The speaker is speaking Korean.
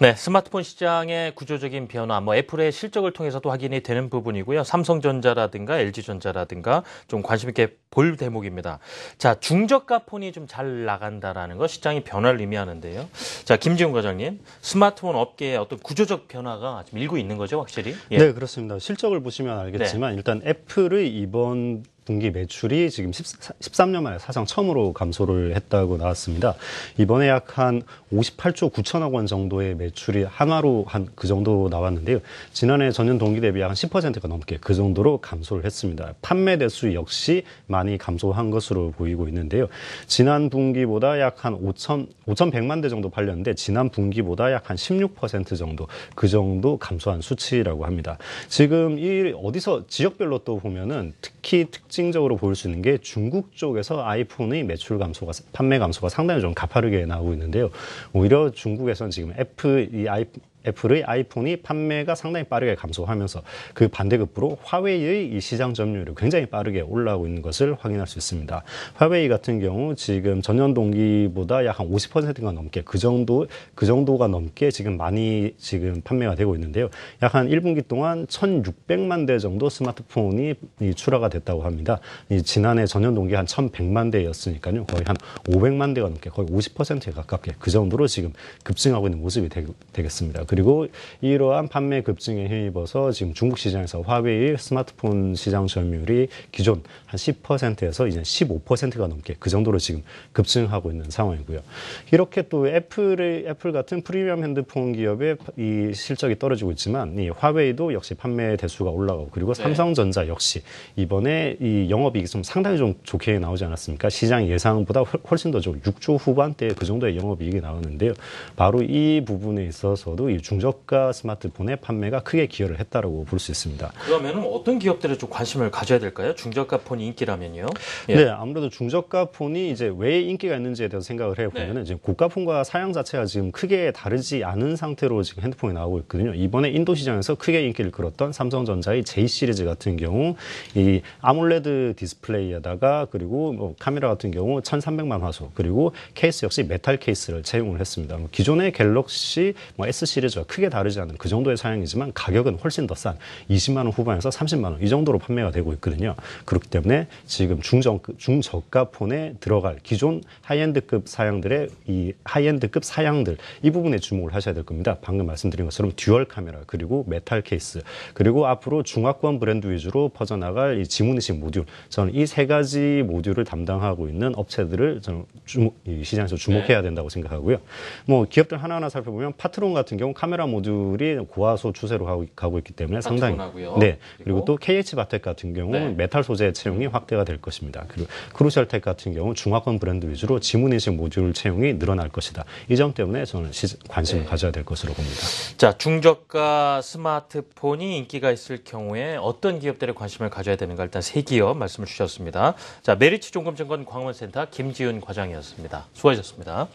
네, 스마트폰 시장의 구조적인 변화, 뭐 애플의 실적을 통해서도 확인이 되는 부분이고요. 삼성전자라든가 LG전자라든가 좀 관심 있게 볼 대목입니다. 자, 중저가 폰이 좀 잘 나간다라는 거시장이 변화를 의미하는데요. 자, 김지훈 과장님, 스마트폰 업계의 어떤 구조적 변화가 지금 일고 있는 거죠, 확실히? 예. 네, 그렇습니다. 실적을 보시면 알겠지만 네. 일단 애플의 이번 분기 매출이 지금 13년 만에 사상 처음으로 감소를 했다고 나왔습니다. 이번에 약 한 58조 9천억 원 정도의 매출이 한화로 한 그 정도 나왔는데요. 지난해 전년 동기 대비 약 10%가 넘게 그 정도로 감소를 했습니다. 판매 대수 역시 많이 감소한 것으로 보이고 있는데요. 지난 분기보다 약 한 5천 5,100만 대 정도 팔렸는데 지난 분기보다 약 한 16% 정도 그 정도 감소한 수치라고 합니다. 지금 이 어디서 지역별로 또 보면은 특히 특 특징적으로 볼 수 있는 게 중국 쪽에서 아이폰의 매출 감소가 판매 감소가 상당히 좀 가파르게 나오고 있는데요. 오히려 중국에서는 지금 애플 이 아이 폰 애플의 아이폰이 판매가 상당히 빠르게 감소하면서 그 반대급부로 화웨이의 이 시장 점유율이 굉장히 빠르게 올라오고 있는 것을 확인할 수 있습니다. 화웨이 같은 경우 지금 전년 동기보다 약 한 50%가 넘게 그 정도 그 정도가 넘게 지금 많이 지금 판매가 되고 있는데요. 약 한 1분기 동안 1,600만 대 정도 스마트폰이 출하가 됐다고 합니다. 지난해 전년 동기 한 1,100만 대였으니까요. 거의 한 500만 대가 넘게 거의 50%에 가깝게 그 정도로 지금 급증하고 있는 모습이 되, 되겠습니다. 그리고 이러한 판매 급증에 힘입어서 지금 중국 시장에서 화웨이 스마트폰 시장 점유율이 기존 한 10%에서 이제 15%가 넘게 그 정도로 지금 급증하고 있는 상황이고요. 이렇게 또 애플의 애플 같은 프리미엄 핸드폰 기업의 이 실적이 떨어지고 있지만 이 화웨이도 역시 판매 대수가 올라가고 그리고 네. 삼성전자 역시 이번에 이 영업이익이 좀 상당히 좀 좋게 나오지 않았습니까? 시장 예상보다 훨씬 더 좀 6조 후반대 그 정도의 영업이익이 나오는데요. 바로 이 부분에 있어서도 이 중저가 스마트폰의 판매가 크게 기여를 했다라고 볼 수 있습니다. 그러면 어떤 기업들에 좀 관심을 가져야 될까요? 중저가 폰이 인기라면요? 예. 네, 아무래도 중저가 폰이 이제 왜 인기가 있는지에 대해서 생각을 해보면은 네. 고가 폰과 사양 자체가 지금 크게 다르지 않은 상태로 지금 핸드폰이 나오고 있거든요. 이번에 인도 시장에서 크게 인기를 끌었던 삼성전자의 J 시리즈 같은 경우 이 아몰레드 디스플레이에다가 그리고 뭐 카메라 같은 경우 1,300만 화소 그리고 케이스 역시 메탈 케이스를 채용을 했습니다. 뭐 기존의 갤럭시 뭐 S 시리즈 다르죠. 크게 다르지 않은 그 정도의 사양이지만 가격은 훨씬 더 싼 20만 원 후반에서 30만 원 이 정도로 판매가 되고 있거든요. 그렇기 때문에 지금 중정 중저가 폰에 들어갈 기존 하이엔드급 사양들의 이 하이엔드급 사양들 이 부분에 주목을 하셔야 될 겁니다. 방금 말씀드린 것처럼 듀얼 카메라 그리고 메탈 케이스 그리고 앞으로 중화권 브랜드 위주로 퍼져나갈 이 지문인식 모듈 저는 이 세 가지 모듈을 담당하고 있는 업체들을 저는 주목, 시장에서 주목해야 네. 된다고 생각하고요. 뭐 기업들 하나하나 살펴보면 파트론 같은 경우 카메라 모듈이 고화소 추세로 가고, 가고 있기 때문에 아, 상당히 하고요. 네 그리고, 그리고 또 KH 바텍 같은 경우 네. 메탈 소재 채용이 확대가 될 것입니다. 그리고 크루셜텍 같은 경우 중화권 브랜드 위주로 지문 인식 모듈 채용이 늘어날 것이다. 이 점 때문에 저는 시, 관심을 네. 가져야 될 것으로 봅니다. 자 중저가 스마트폰이 인기가 있을 경우에 어떤 기업들의 관심을 가져야 되는가 일단 세 기업 말씀을 주셨습니다. 자 메리츠 종금증권 광원센터 김지윤 과장이었습니다. 수고하셨습니다.